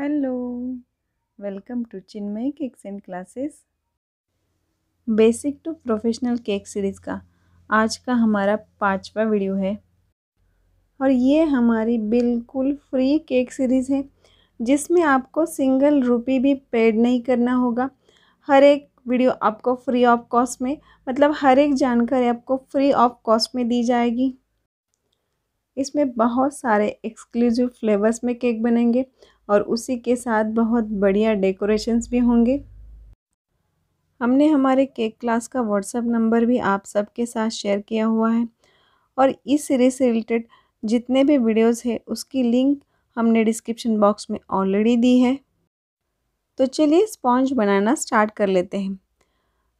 hello welcome to Chinmay cakes and classes basic to professional cake series का आज का हमारा पांचवा वीडियो है और ये हमारी बिल्कुल फ्री केक सीरीज़ है जिसमें आपको सिंगल रुपी भी पेड नहीं करना होगा हर एक वीडियो आपको फ्री ऑफ कॉस्ट में मतलब हर एक जानकारी आपको फ्री ऑफ कॉस्ट में दी जाएगी इसमें बहुत सारे एक्सक्लूसिव फ्लेवर्स में केक बनेंगे और उसी के साथ बहुत बढ़िया डेकोरेशंस भी होंगे हमने हमारे केक क्लास का व्हाट्सअप नंबर भी आप सबके साथ शेयर किया हुआ है और इस सीरीज से रिलेटेड जितने भी वीडियोस है उसकी लिंक हमने डिस्क्रिप्शन बॉक्स में ऑलरेडी दी है तो चलिए स्पॉन्ज बनाना स्टार्ट कर लेते हैं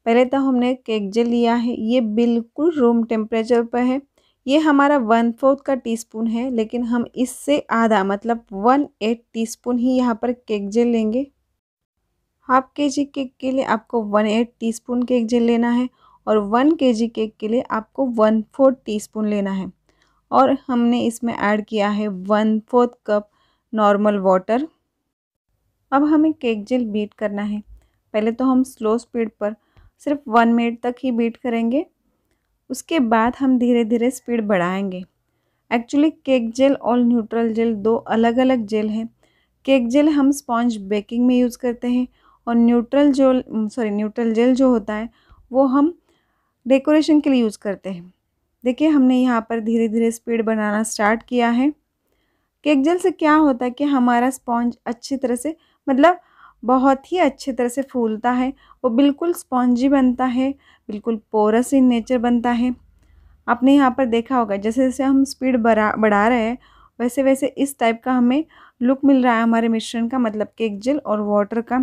पहले तो हमने केक जल लिया है ये बिल्कुल रूम टेम्परेचर पर है ये हमारा वन फोर्थ का टीस्पून है लेकिन हम इससे आधा मतलब वन एट टीस्पून ही यहाँ पर केक जेल लेंगे हाफ के जी केक के लिए आपको one eight teaspoon cake gel लेना है और वन के जी केक के लिए आपको वन फोर्थ टीस्पून लेना है और हमने इसमें ऐड किया है one fourth cup normal water अब हमें केक जेल बीट करना है पहले तो हम स्लो स्पीड पर सिर्फ वन मिनट तक ही बीट करेंगे उसके बाद हम धीरे धीरे स्पीड बढ़ाएंगे एक्चुअली केक जेल और न्यूट्रल जेल दो अलग अलग जेल हैं केक जेल हम स्पॉन्ज बेकिंग में यूज़ करते हैं और neutral gel sorry neutral gel जो होता है वो हम डेकोरेशन के लिए यूज़ करते हैं देखिए हमने यहाँ पर धीरे धीरे स्पीड बनाना स्टार्ट किया है केक जेल से क्या होता है कि हमारा स्पॉन्ज अच्छी तरह से मतलब बहुत ही अच्छे तरह से फूलता है वो बिल्कुल स्पॉन्जी बनता है बिल्कुल पोरस इन नेचर बनता है आपने यहाँ पर देखा होगा जैसे जैसे हम स्पीड बढ़ा बढ़ा रहे हैं वैसे वैसे इस टाइप का हमें लुक मिल रहा है हमारे मिश्रण का मतलब केक जेल और वाटर का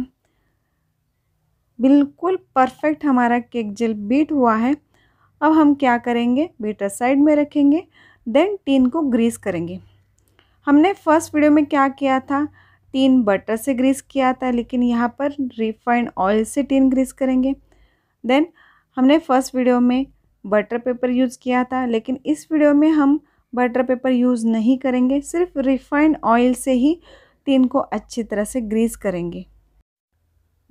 बिल्कुल परफेक्ट हमारा केक जेल बीट हुआ है अब हम क्या करेंगे बीटर साइड में रखेंगे देन टीन को ग्रीस करेंगे हमने फर्स्ट वीडियो में क्या किया था टीन बटर से ग्रीस किया था लेकिन यहाँ पर रिफाइंड ऑयल से टीन ग्रीस करेंगे देन हमने फर्स्ट वीडियो में बटर पेपर यूज़ किया था लेकिन इस वीडियो में हम बटर पेपर यूज़ नहीं करेंगे सिर्फ रिफाइंड ऑयल से ही टीन को अच्छी तरह से ग्रीस करेंगे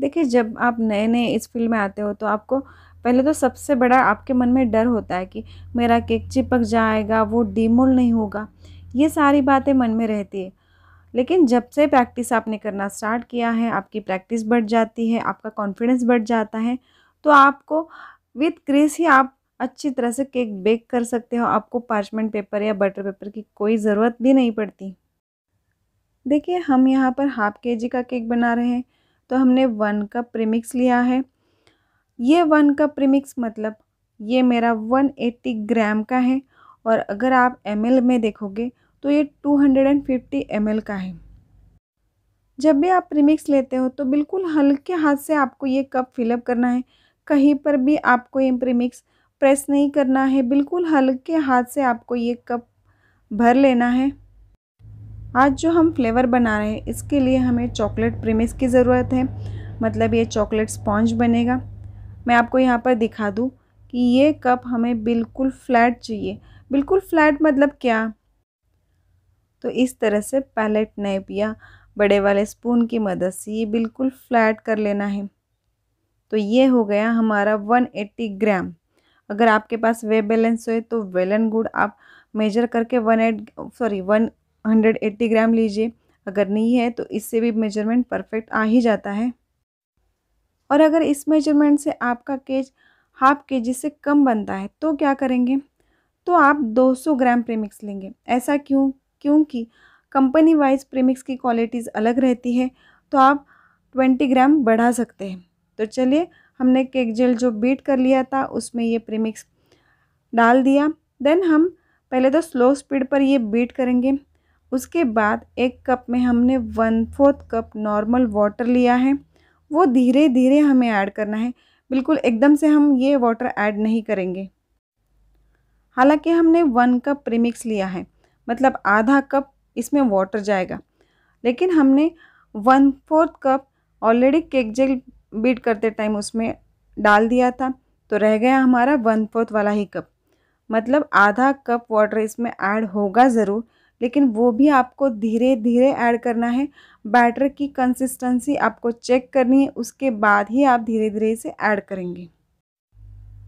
देखिए जब आप नए नए इस फील्ड में आते हो तो आपको पहले तो सबसे बड़ा आपके मन में डर होता है कि मेरा केक चिपक जाएगा वो डीमोल नहीं होगा ये सारी बातें मन में रहती है लेकिन जब से प्रैक्टिस आपने करना स्टार्ट किया है आपकी प्रैक्टिस बढ़ जाती है आपका कॉन्फिडेंस बढ़ जाता है तो आपको विथ क्रेस ही आप अच्छी तरह से केक बेक कर सकते हो आपको पार्चमेंट पेपर या बटर पेपर की कोई ज़रूरत भी नहीं पड़ती देखिए हम यहाँ पर हाफ के जी का केक बना रहे हैं तो हमने वन कप प्रीमिक्स लिया है ये वन कप प्रीमिक्स मतलब ये मेरा 180 ग्राम का है और अगर आप एम में देखोगे तो ये 250 ml का है जब भी आप प्रीमिक्स लेते हो तो बिल्कुल हल्के हाथ से आपको ये कप फिलअप करना है कहीं पर भी आपको ये प्रीमिक्स प्रेस नहीं करना है बिल्कुल हल्के हाथ से आपको ये कप भर लेना है आज जो हम फ्लेवर बना रहे हैं इसके लिए हमें चॉकलेट प्रीमिक्स की ज़रूरत है मतलब ये चॉकलेट स्पॉन्ज बनेगा मैं आपको यहाँ पर दिखा दूँ कि ये कप हमें बिल्कुल फ्लैट चाहिए बिल्कुल फ्लैट मतलब क्या तो इस तरह से पैलेट नैप या बड़े वाले स्पून की मदद से ये बिल्कुल फ्लैट कर लेना है तो ये हो गया हमारा 180 ग्राम अगर आपके पास वे बैलेंस हो तो वेलन गुड़ आप मेजर करके one eight sorry one hundred eighty gram लीजिए अगर नहीं है तो इससे भी मेजरमेंट परफेक्ट आ ही जाता है और अगर इस मेजरमेंट से आपका केज हाफ के जी से कम बनता है तो क्या करेंगे तो आप 200 ग्राम प्रीमिक्स लेंगे ऐसा क्यों क्योंकि कंपनी वाइज प्रीमिक्स की क्वालिटीज़ अलग रहती है तो आप ट्वेंटी ग्राम बढ़ा सकते हैं तो चलिए हमने केक जेल जो बीट कर लिया था उसमें ये प्रीमिक्स डाल दिया देन हम पहले तो स्लो स्पीड पर ये बीट करेंगे उसके बाद एक कप में हमने one fourth cup normal water लिया है वो धीरे धीरे हमें ऐड करना है बिल्कुल एकदम से हम ये वाटर ऐड नहीं करेंगे हालांकि हमने वन कप प्रीमिक्स लिया है मतलब आधा कप इसमें वाटर जाएगा लेकिन हमने one fourth cup already cake gel beat करते टाइम उसमें डाल दिया था तो रह गया हमारा वन फोर्थ वाला ही कप मतलब आधा कप वाटर इसमें ऐड होगा ज़रूर लेकिन वो भी आपको धीरे धीरे ऐड करना है बैटर की कंसिस्टेंसी आपको चेक करनी है उसके बाद ही आप धीरे धीरे इसे ऐड करेंगे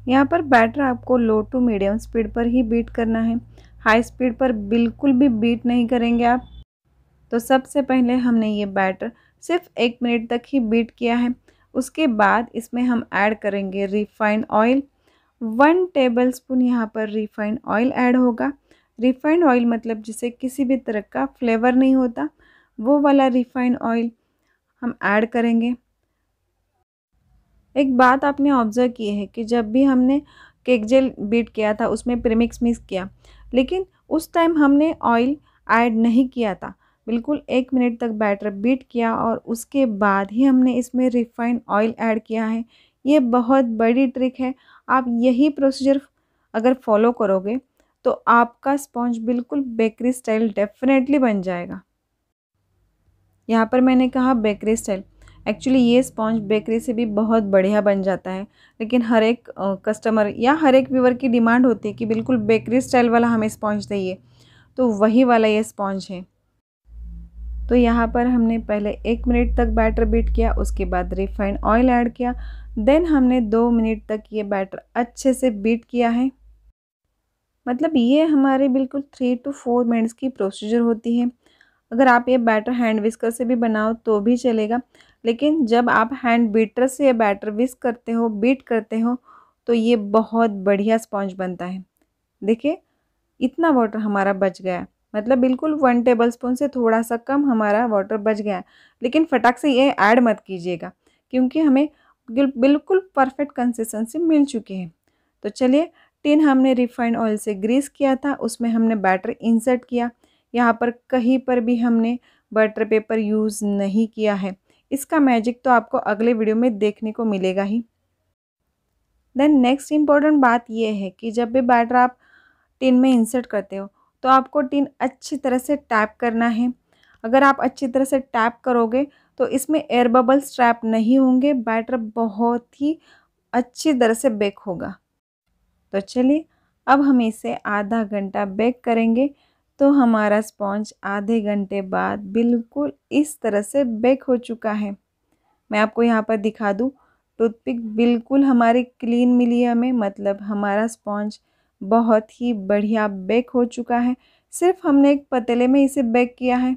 यहाँ पर बैटर आपको लो टू मीडियम स्पीड पर ही बीट करना है हाई स्पीड पर बिल्कुल भी बीट नहीं करेंगे आप तो सबसे पहले हमने ये बैटर सिर्फ एक मिनट तक ही बीट किया है उसके बाद इसमें हम ऐड करेंगे refined oil one tablespoon यहाँ पर रिफाइंड ऑयल ऐड होगा रिफाइंड ऑयल मतलब जिसे किसी भी तरह का फ्लेवर नहीं होता वो वाला रिफाइंड ऑयल हम ऐड करेंगे एक बात आपने ऑब्ज़र्व की है कि जब भी हमने केक जेल बीट किया था उसमें प्रीमिक्स मिक्स किया लेकिन उस टाइम हमने ऑयल ऐड नहीं किया था बिल्कुल एक मिनट तक बैटर बीट किया और उसके बाद ही हमने इसमें रिफाइंड ऑयल ऐड किया है ये बहुत बड़ी ट्रिक है आप यही प्रोसीजर अगर फॉलो करोगे तो आपका स्पॉन्ज बिल्कुल बेकरी स्टाइल डेफिनेटली बन जाएगा यहाँ पर मैंने कहा बेकरी स्टाइल एक्चुअली ये स्पॉन्ज बेकरी से भी बहुत बढ़िया बन जाता है लेकिन हर एक कस्टमर या हर एक व्यूवर की डिमांड होती है कि बिल्कुल बेकरी स्टाइल वाला हमें स्पॉन्ज चाहिए तो वही वाला ये स्पॉन्ज है तो यहाँ पर हमने पहले एक मिनट तक बैटर बीट किया उसके बाद रिफाइंड ऑयल ऐड किया देन हमने दो मिनट तक ये बैटर अच्छे से बीट किया है मतलब ये हमारे बिल्कुल थ्री टू फोर मिनट्स की प्रोसीजर होती है अगर आप ये बैटर हैंड विस्कर से भी बनाओ तो भी चलेगा लेकिन जब आप हैंड बीटर से यह बैटर विस्क करते हो बीट करते हो तो ये बहुत बढ़िया स्पॉन्ज बनता है देखिए इतना वाटर हमारा बच गया मतलब बिल्कुल वन टेबल स्पून से थोड़ा सा कम हमारा वाटर बच गया लेकिन फटाक से ये ऐड मत कीजिएगा क्योंकि हमें बिल्कुल परफेक्ट कंसिस्टेंसी मिल चुकी है तो चलिए टिन हमने रिफाइंड ऑयल से ग्रीस किया था उसमें हमने बैटर इंसर्ट किया यहाँ पर कहीं पर भी हमने बटर पेपर यूज़ नहीं किया है इसका मैजिक तो आपको अगले वीडियो में देखने को मिलेगा ही देन नेक्स्ट इम्पॉर्टेंट बात यह है कि जब भी बैटर आप टिन में इंसर्ट करते हो तो आपको टिन अच्छी तरह से टैप करना है अगर आप अच्छी तरह से टैप करोगे तो इसमें एयर बबल्स ट्रैप नहीं होंगे बैटर बहुत ही अच्छी तरह से बेक होगा तो चलिए अब हम इसे आधा घंटा बेक करेंगे तो हमारा स्पॉन्ज आधे घंटे बाद बिल्कुल इस तरह से बेक हो चुका है मैं आपको यहाँ पर दिखा दूँ टूथपिक बिल्कुल हमारी क्लीन मिली है हमें मतलब हमारा स्पॉन्ज बहुत ही बढ़िया बेक हो चुका है सिर्फ हमने एक पतले में इसे बेक किया है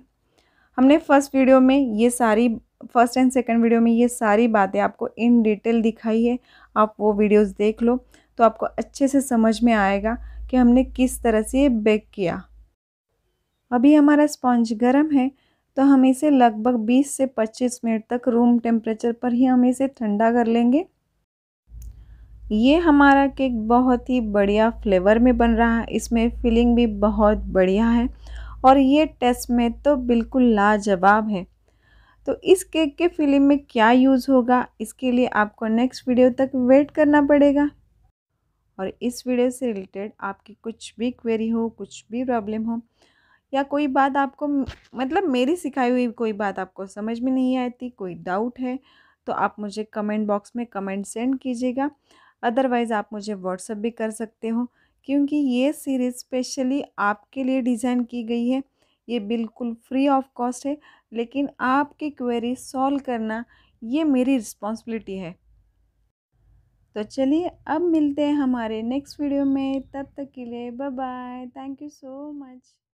हमने फर्स्ट वीडियो में ये सारी फर्स्ट एंड सेकंड वीडियो में ये सारी बातें आपको इन डिटेल दिखाई है आप वो वीडियोस देख लो तो आपको अच्छे से समझ में आएगा कि हमने किस तरह से ये बेक किया अभी हमारा स्पॉन्ज गर्म है तो हम इसे लगभग 20 से 25 मिनट तक रूम टेम्परेचर पर ही हम इसे ठंडा कर लेंगे ये हमारा केक बहुत ही बढ़िया फ्लेवर में बन रहा है इसमें फीलिंग भी बहुत बढ़िया है और ये टेस्ट में तो बिल्कुल लाजवाब है तो इस केक के फिलिंग में क्या यूज़ होगा इसके लिए आपको नेक्स्ट वीडियो तक वेट करना पड़ेगा और इस वीडियो से रिलेटेड आपकी कुछ भी क्वेरी हो कुछ भी प्रॉब्लम हो या कोई बात आपको मतलब मेरी सिखाई हुई कोई बात आपको समझ में नहीं आती कोई डाउट है तो आप मुझे कमेंट बॉक्स में कमेंट सेंड कीजिएगा अदरवाइज़ आप मुझे व्हाट्सअप भी कर सकते हो क्योंकि ये सीरीज़ स्पेशली आपके लिए डिज़ाइन की गई है ये बिल्कुल फ्री ऑफ कॉस्ट है लेकिन आपकी क्वेरी सॉल्व करना ये मेरी रिस्पॉन्सिबिलिटी है तो चलिए अब मिलते हैं हमारे नेक्स्ट वीडियो में तब तक के लिए bye bye thank you so much